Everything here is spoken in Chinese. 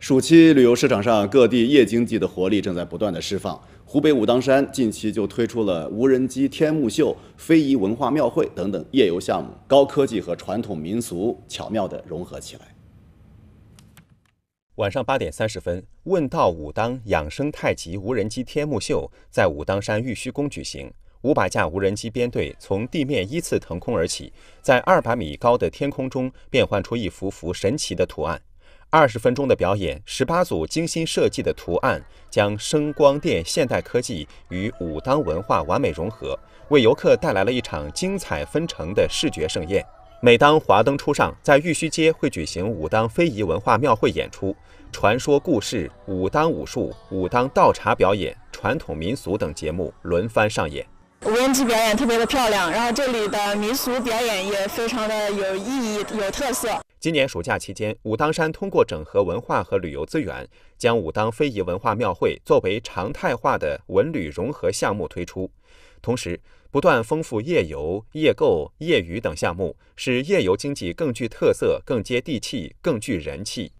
暑期旅游市场上，各地夜经济的活力正在不断的释放。湖北武当山近期就推出了无人机天幕秀、非遗文化庙会等等夜游项目，高科技和传统民俗巧妙地融合起来。晚上八点三十分，问道武当养生太极无人机天幕秀在武当山玉虚宫举行，五百架无人机编队从地面依次腾空而起，在二百米高的天空中变幻出一幅幅神奇的图案。二十分钟的表演，十八组精心设计的图案将声光电现代科技与武当文化完美融合，为游客带来了一场精彩纷呈的视觉盛宴。每当华灯初上，在玉虚街会举行武当非遗文化庙会演出，传说故事、武当武术、武当倒茶表演、传统民俗等节目轮番上演。无人机表演特别的漂亮，然后这里的民俗表演也非常的有意义、有特色。今年暑假期间，武当山通过整合文化和旅游资源，将武当非遗文化庙会作为常态化的文旅融合项目推出，同时不断丰富夜游、夜购、夜娱等项目，使夜游经济更具特色、更接地气、更具人气。